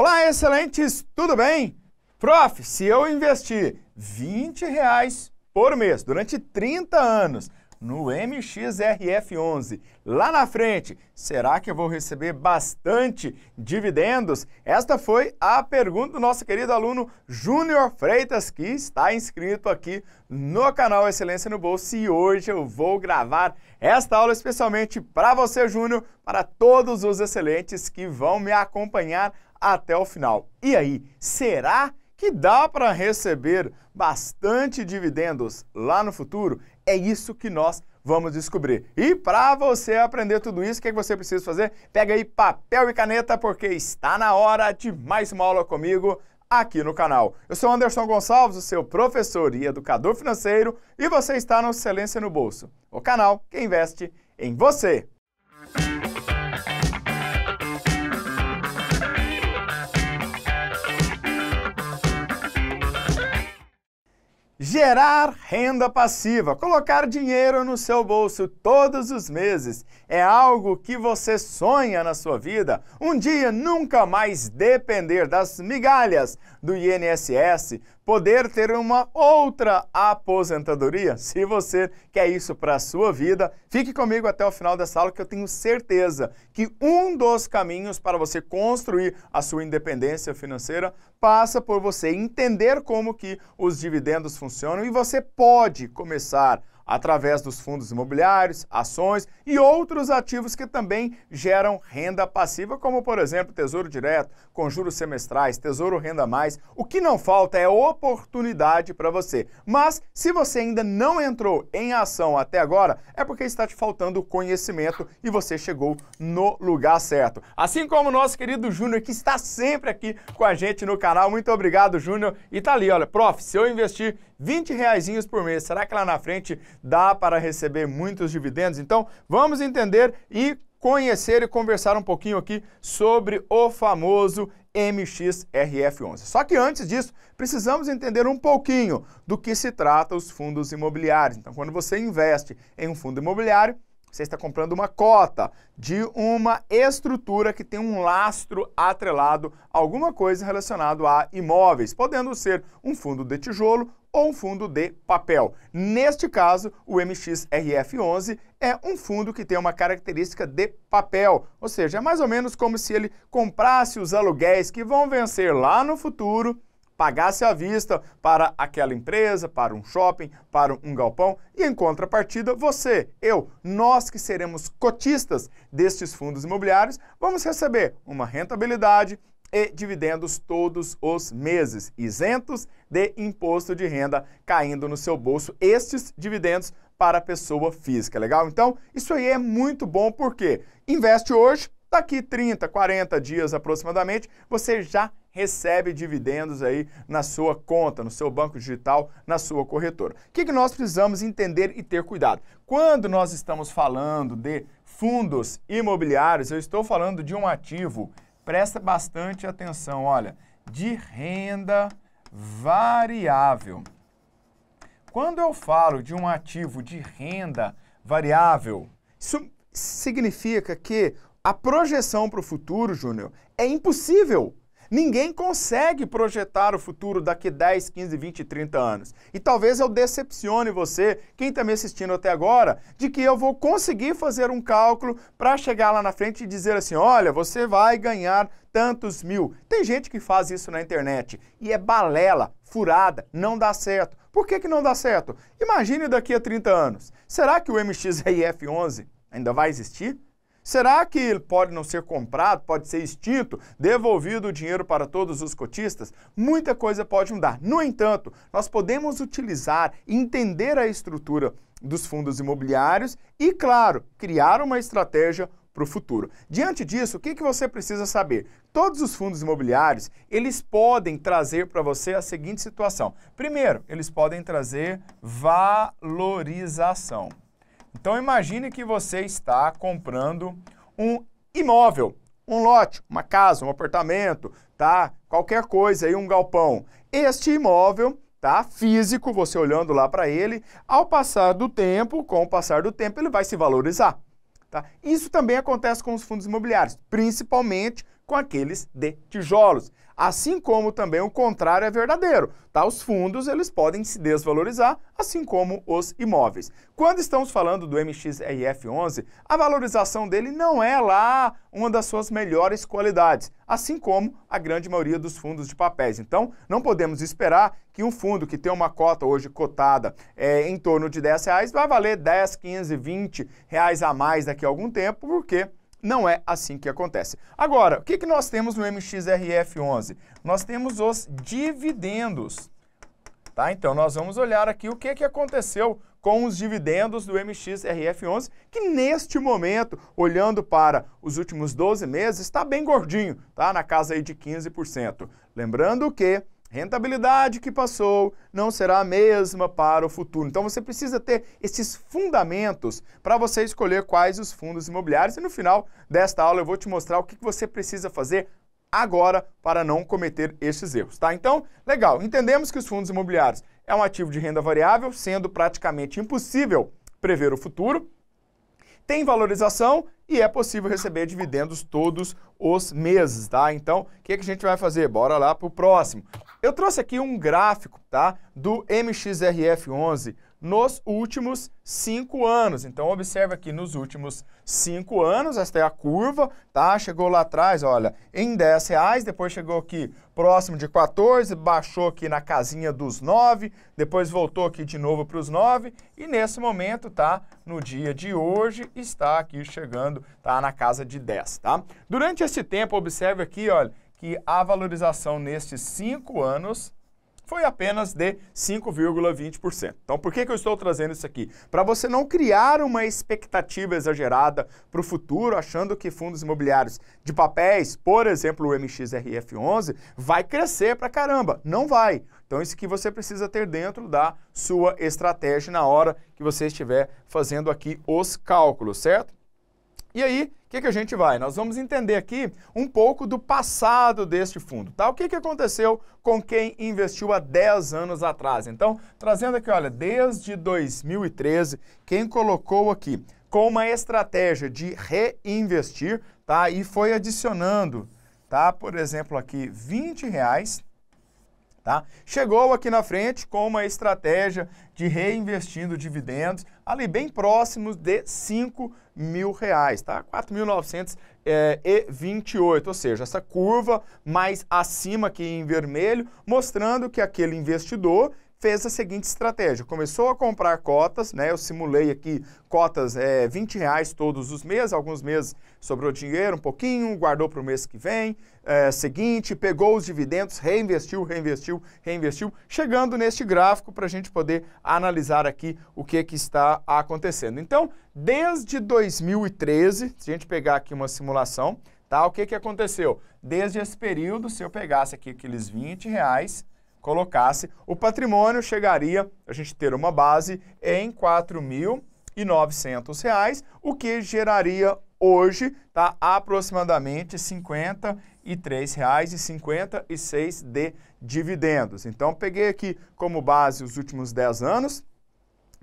Olá, excelentes, tudo bem? Prof, se eu investir 20 reais por mês durante 30 anos no MXRF11, lá na frente, será que eu vou receber bastante dividendos? Esta foi a pergunta do nosso querido aluno Júnior Freitas, que está inscrito aqui no canal Excelência no Bolso e hoje eu vou gravar esta aula especialmente para você, Júnior, para todos os excelentes que vão me acompanhar até o final. E aí, será que dá para receber bastante dividendos lá no futuro? É isso que nós vamos descobrir. E para você aprender tudo isso, o que, é que você precisa fazer? Pega aí papel e caneta, porque está na hora de mais uma aula comigo aqui no canal. Eu sou Anderson Gonçalves, o seu professor e educador financeiro, e você está no Excelência no Bolso, o canal que investe em você. Gerar renda passiva, colocar dinheiro no seu bolso todos os meses, é algo que você sonha na sua vida. Um dia nunca mais depender das migalhas do INSS, poder ter uma outra aposentadoria? Se você quer isso para a sua vida, fique comigo até o final dessa aula que eu tenho certeza que um dos caminhos para você construir a sua independência financeira passa por você entender como que os dividendos funcionam e você pode começar através dos fundos imobiliários, ações e outros ativos que também geram renda passiva, como por exemplo Tesouro Direto, com juros semestrais, Tesouro Renda Mais. O que não falta é oportunidade para você. Mas se você ainda não entrou em ação até agora, é porque está te faltando conhecimento e você chegou no lugar certo. Assim como o nosso querido Júnior, que está sempre aqui com a gente no canal. Muito obrigado, Júnior. E tá ali, olha, prof, se eu investir 20 reaisinhos por mês. Será que lá na frente dá para receber muitos dividendos? Então, vamos entender e conhecer e conversar um pouquinho aqui sobre o famoso MXRF11. Só que antes disso, precisamos entender um pouquinho do que se trata os fundos imobiliários. Então, quando você investe em um fundo imobiliário, você está comprando uma cota de uma estrutura que tem um lastro atrelado a alguma coisa relacionada a imóveis, podendo ser um fundo de tijolo ou um fundo de papel. Neste caso, o MXRF11 é um fundo que tem uma característica de papel, ou seja, é mais ou menos como se ele comprasse os aluguéis que vão vencer lá no futuro pagasse à vista para aquela empresa, para um shopping, para um galpão, e em contrapartida, você, eu, nós que seremos cotistas destes fundos imobiliários, vamos receber uma rentabilidade e dividendos todos os meses, isentos de imposto de renda caindo no seu bolso. Estes dividendos para a pessoa física, legal? Então, isso aí é muito bom porque investe hoje, daqui 30, 40 dias aproximadamente, você já recebe dividendos aí na sua conta, no seu banco digital, na sua corretora. O que, que nós precisamos entender e ter cuidado? Quando nós estamos falando de fundos imobiliários, eu estou falando de um ativo, presta bastante atenção, olha, de renda variável. Quando eu falo de um ativo de renda variável, isso significa que a projeção para o futuro, Júnior, é impossível Ninguém consegue projetar o futuro daqui 10, 15, 20, 30 anos. E talvez eu decepcione você, quem está me assistindo até agora, de que eu vou conseguir fazer um cálculo para chegar lá na frente e dizer assim: olha, você vai ganhar tantos mil. Tem gente que faz isso na internet e é balela, furada, não dá certo. Por que, que não dá certo? Imagine daqui a 30 anos. Será que o MXRF11 ainda vai existir? Será que ele pode não ser comprado, pode ser extinto, devolvido o dinheiro para todos os cotistas? Muita coisa pode mudar. No entanto, nós podemos utilizar, entender a estrutura dos fundos imobiliários e, claro, criar uma estratégia para o futuro. Diante disso, o que, que você precisa saber? Todos os fundos imobiliários, eles podem trazer para você a seguinte situação. Primeiro, eles podem trazer valorização. Então imagine que você está comprando um imóvel, um lote, uma casa, um apartamento, tá? Qualquer coisa aí, um galpão. Este imóvel tá? Físico, você olhando lá para ele, ao passar do tempo, com o passar do tempo, ele vai se valorizar, tá? Isso também acontece com os fundos imobiliários, principalmente com aqueles de tijolos. Assim como também o contrário é verdadeiro, tá? Os fundos, eles podem se desvalorizar, assim como os imóveis. Quando estamos falando do MXRF11, a valorização dele não é lá uma das suas melhores qualidades, assim como a grande maioria dos fundos de papéis. Então, não podemos esperar que um fundo que tem uma cota hoje cotada é, em torno de 10 reais vai valer 10, 15, 20 reais a mais daqui a algum tempo, porque não é assim que acontece. Agora, o que, que nós temos no MXRF11? Nós temos os dividendos. Tá? Então, nós vamos olhar aqui o que, que aconteceu com os dividendos do MXRF11, que neste momento, olhando para os últimos 12 meses, está bem gordinho, tá? na casa aí de 15%. Lembrando que rentabilidade que passou não será a mesma para o futuro. Então você precisa ter esses fundamentos para você escolher quais os fundos imobiliários. E no final desta aula eu vou te mostrar o que você precisa fazer agora para não cometer esses erros, tá? Então, legal, entendemos que os fundos imobiliários é um ativo de renda variável, sendo praticamente impossível prever o futuro. Tem valorização e é possível receber dividendos todos os meses, tá? Então, o que, é que a gente vai fazer? Bora lá para o próximo. Eu trouxe aqui um gráfico, tá? Do MXRF11 nos últimos cinco anos. Então, observe aqui nos últimos cinco anos, esta é a curva, tá? Chegou lá atrás, olha, em 10 reais, depois chegou aqui próximo de 14, baixou aqui na casinha dos 9, depois voltou aqui de novo para os 9 e nesse momento, tá? No dia de hoje, está aqui chegando, tá? Na casa de 10, tá? Durante esse tempo, observe aqui, olha, que a valorização nestes cinco anos foi apenas de 5,20%. Então, por que, que eu estou trazendo isso aqui? Para você não criar uma expectativa exagerada para o futuro, achando que fundos imobiliários de papéis, por exemplo, o MXRF11, vai crescer para caramba. Não vai. Então, isso que você precisa ter dentro da sua estratégia na hora que você estiver fazendo aqui os cálculos, certo? E aí, o que, que a gente vai? Nós vamos entender aqui um pouco do passado deste fundo, tá? O que, que aconteceu com quem investiu há 10 anos atrás? Então, trazendo aqui, olha, desde 2013, quem colocou aqui com uma estratégia de reinvestir, tá? E foi adicionando, tá? Por exemplo, aqui, 20 reais, Tá? Chegou aqui na frente com uma estratégia de reinvestindo dividendos, ali bem próximos de 5 mil reais, tá? 4.928, eh, ou seja, essa curva mais acima aqui em vermelho, mostrando que aquele investidor fez a seguinte estratégia. Começou a comprar cotas, né? Eu simulei aqui cotas é, 20 reais todos os meses, alguns meses sobrou dinheiro um pouquinho, guardou para o mês que vem, é, seguinte, pegou os dividendos, reinvestiu, reinvestiu, reinvestiu, chegando neste gráfico para a gente poder analisar aqui o que, que está acontecendo. Então, desde 2013, se a gente pegar aqui uma simulação, tá? O que, que aconteceu? Desde esse período, se eu pegasse aqui aqueles 20 reais, colocasse, o patrimônio chegaria, a gente ter uma base, em R$ 4.900, o que geraria hoje tá, aproximadamente R$ 53,56 de dividendos. Então, peguei aqui como base os últimos 10 anos,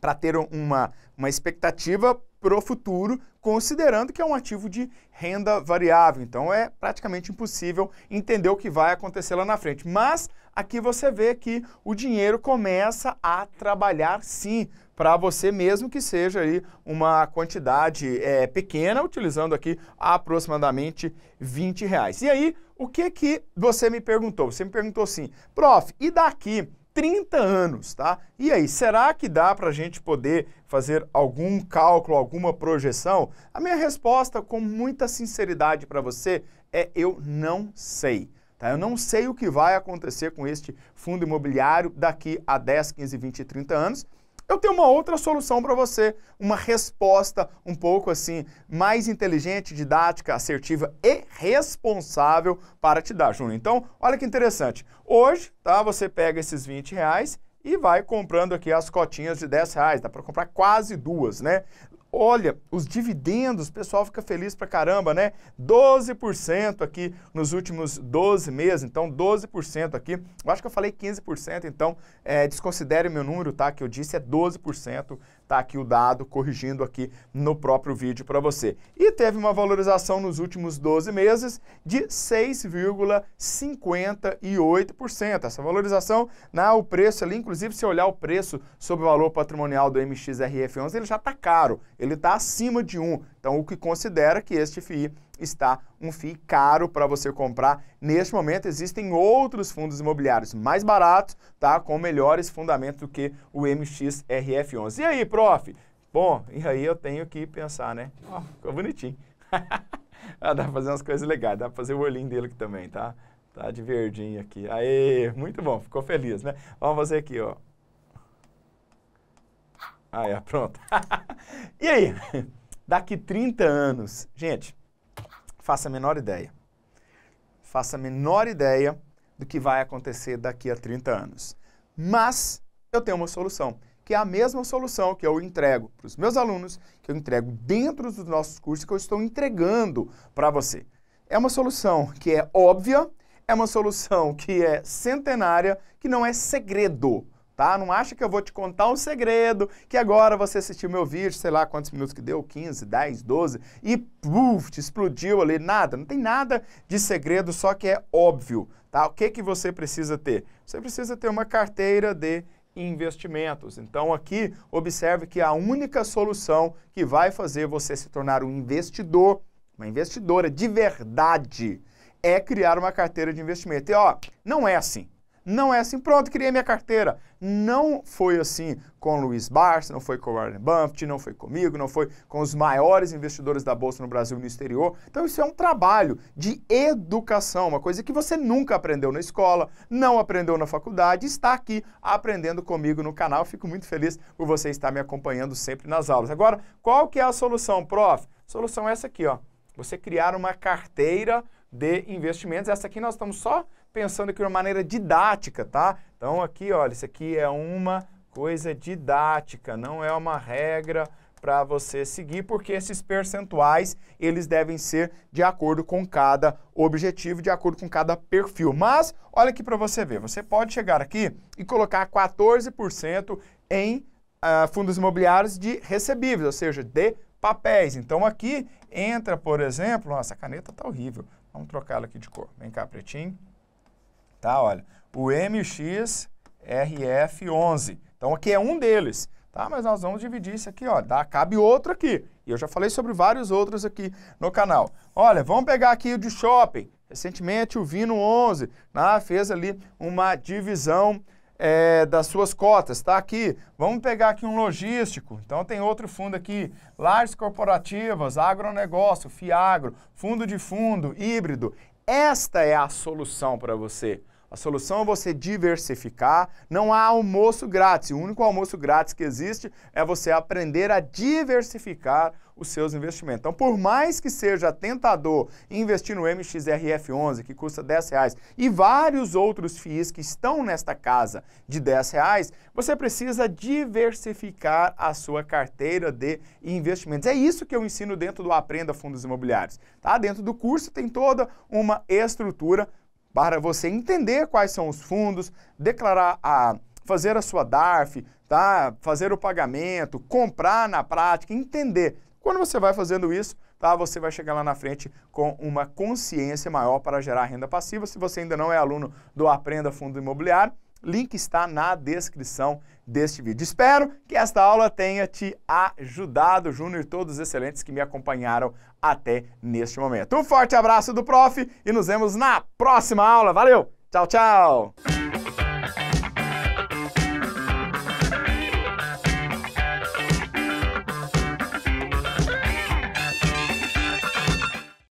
para ter uma, uma expectativa para o futuro, considerando que é um ativo de renda variável. Então é praticamente impossível entender o que vai acontecer lá na frente. Mas aqui você vê que o dinheiro começa a trabalhar sim para você mesmo que seja aí uma quantidade é, pequena, utilizando aqui aproximadamente 20 reais. E aí, o que que você me perguntou? Você me perguntou assim, prof, e daqui 30 anos, tá? E aí, será que dá para a gente poder fazer algum cálculo, alguma projeção? A minha resposta, com muita sinceridade para você, é eu não sei. Tá? Eu não sei o que vai acontecer com este fundo imobiliário daqui a 10, 15, 20, 30 anos. Eu tenho uma outra solução para você, uma resposta um pouco assim, mais inteligente, didática, assertiva e responsável para te dar, Júnior. Então, olha que interessante. Hoje, tá, você pega esses 20 reais e vai comprando aqui as cotinhas de 10 reais. Dá para comprar quase duas, né? Olha, os dividendos, o pessoal fica feliz pra caramba, né? 12% aqui nos últimos 12 meses, então 12% aqui. Eu acho que eu falei 15%, então é, desconsidere o meu número, tá? Que eu disse é 12% Está aqui o dado, corrigindo aqui no próprio vídeo para você. E teve uma valorização nos últimos 12 meses de 6,58%. Essa valorização, na, né, o preço ali, inclusive se olhar o preço sobre o valor patrimonial do MXRF11, ele já está caro, ele está acima de 1. Então, o que considera que este FII está um FII caro para você comprar. Neste momento, existem outros fundos imobiliários mais baratos, tá? com melhores fundamentos do que o MXRF11. E aí, prof? Bom, e aí eu tenho que pensar, né? oh, ficou bonitinho. ah, dá para fazer umas coisas legais, dá para fazer o olhinho dele aqui também, tá? Tá de verdinho aqui. Aê, muito bom, ficou feliz, né? Vamos fazer aqui, ó. aí é, pronto. e aí? Daqui 30 anos, gente, Faça a menor ideia. Faça a menor ideia do que vai acontecer daqui a 30 anos. Mas eu tenho uma solução, que é a mesma solução que eu entrego para os meus alunos, que eu entrego dentro dos nossos cursos, que eu estou entregando para você. É uma solução que é óbvia, é uma solução que é centenária, que não é segredo tá? Não acha que eu vou te contar um segredo, que agora você assistiu meu vídeo, sei lá quantos minutos que deu, 15, 10, 12, e puf, te explodiu ali, nada, não tem nada de segredo, só que é óbvio, tá? O que, que você precisa ter? Você precisa ter uma carteira de investimentos. Então aqui, observe que a única solução que vai fazer você se tornar um investidor, uma investidora de verdade, é criar uma carteira de investimento. E ó, não é assim. Não é assim, pronto, criei minha carteira. Não foi assim com Luiz Barça, não foi com Warren Buffett, não foi comigo, não foi com os maiores investidores da Bolsa no Brasil e no exterior. Então isso é um trabalho de educação, uma coisa que você nunca aprendeu na escola, não aprendeu na faculdade, está aqui aprendendo comigo no canal. Fico muito feliz por você estar me acompanhando sempre nas aulas. Agora, qual que é a solução, prof? Solução é essa aqui, ó. Você criar uma carteira de investimentos. Essa aqui nós estamos só pensando aqui de uma maneira didática, tá? Então aqui, olha, isso aqui é uma coisa didática, não é uma regra para você seguir, porque esses percentuais, eles devem ser de acordo com cada objetivo, de acordo com cada perfil. Mas, olha aqui para você ver, você pode chegar aqui e colocar 14% em uh, fundos imobiliários de recebíveis, ou seja, de papéis. Então, aqui entra, por exemplo, nossa, a caneta está horrível, Vamos trocá-lo aqui de cor. Vem cá, pretinho. Tá, olha. O MXRF11. Então, aqui é um deles. Tá, mas nós vamos dividir isso aqui, ó. Dá, cabe outro aqui. E eu já falei sobre vários outros aqui no canal. Olha, vamos pegar aqui o de shopping. Recentemente, o Vino 11 né, fez ali uma divisão é, das suas cotas, está aqui. Vamos pegar aqui um logístico. Então tem outro fundo aqui, lajes corporativas, agronegócio, Fiagro, fundo de fundo, híbrido. Esta é a solução para você. A solução é você diversificar. Não há almoço grátis. O único almoço grátis que existe é você aprender a diversificar os seus investimentos. Então, por mais que seja tentador investir no MXRF11, que custa 10 reais, e vários outros FIIs que estão nesta casa de 10 reais, você precisa diversificar a sua carteira de investimentos. É isso que eu ensino dentro do Aprenda Fundos Imobiliários. Tá? Dentro do curso tem toda uma estrutura para você entender quais são os fundos, declarar a fazer a sua DARF, tá? Fazer o pagamento, comprar na prática, entender. Quando você vai fazendo isso, tá? Você vai chegar lá na frente com uma consciência maior para gerar renda passiva. Se você ainda não é aluno do Aprenda Fundo Imobiliário, Link está na descrição deste vídeo. Espero que esta aula tenha te ajudado, Júnior, e todos os excelentes que me acompanharam até neste momento. Um forte abraço do prof e nos vemos na próxima aula. Valeu! Tchau, tchau!